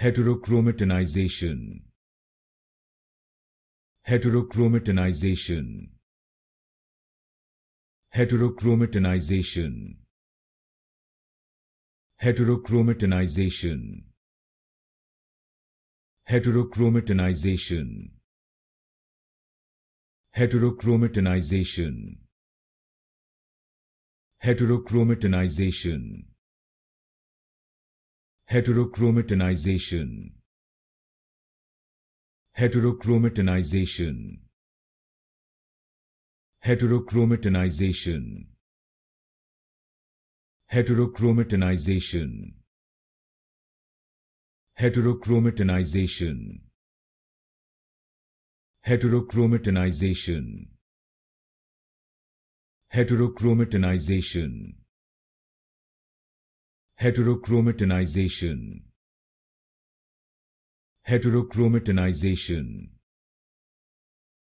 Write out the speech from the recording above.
heterochromatinization heterochromatinization heterochromatinization heterochromatinization heterochromatinization heterochromatinization heterochromatinization heterochromatinization heterochromatinization heterochromatinization heterochromatinization heterochromatinization heterochromatinization heterochromatinization heterochromatinization heterochromatinization